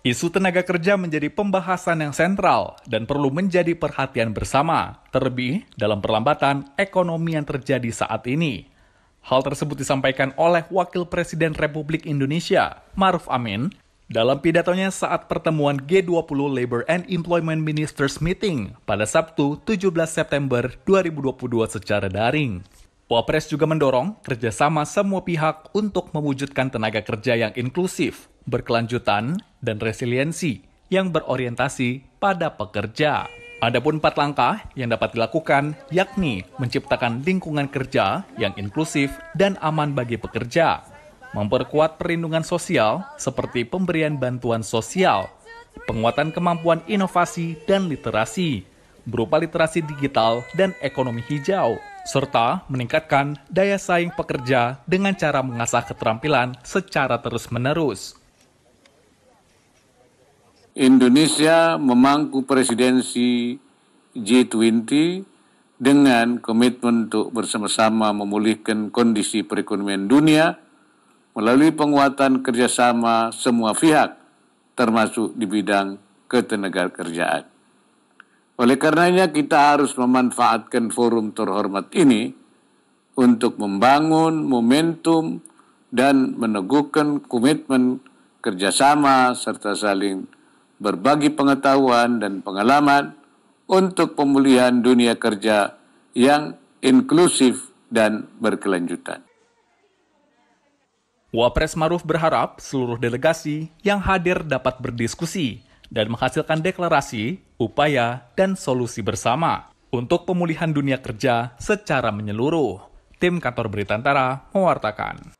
Isu tenaga kerja menjadi pembahasan yang sentral dan perlu menjadi perhatian bersama, terlebih dalam perlambatan ekonomi yang terjadi saat ini. Hal tersebut disampaikan oleh Wakil Presiden Republik Indonesia, Maruf Amin, dalam pidatonya saat pertemuan G20 Labor and Employment Ministers Meeting pada Sabtu 17 September 2022 secara daring. Wapres juga mendorong kerjasama semua pihak untuk mewujudkan tenaga kerja yang inklusif, berkelanjutan, dan resiliensi yang berorientasi pada pekerja. Ada pun empat langkah yang dapat dilakukan, yakni menciptakan lingkungan kerja yang inklusif dan aman bagi pekerja, memperkuat perlindungan sosial seperti pemberian bantuan sosial, penguatan kemampuan inovasi dan literasi, berupa literasi digital dan ekonomi hijau, serta meningkatkan daya saing pekerja dengan cara mengasah keterampilan secara terus-menerus. Indonesia memangku presidensi G20 dengan komitmen untuk bersama-sama memulihkan kondisi perekonomian dunia melalui penguatan kerjasama semua pihak, termasuk di bidang ketenagakerjaan. Oleh karenanya kita harus memanfaatkan forum terhormat ini untuk membangun momentum dan meneguhkan komitmen kerjasama serta saling berbagi pengetahuan dan pengalaman untuk pemulihan dunia kerja yang inklusif dan berkelanjutan. Wapres Maruf berharap seluruh delegasi yang hadir dapat berdiskusi dan menghasilkan deklarasi, upaya, dan solusi bersama untuk pemulihan dunia kerja secara menyeluruh. Tim Kantor Berita Antara mewartakan.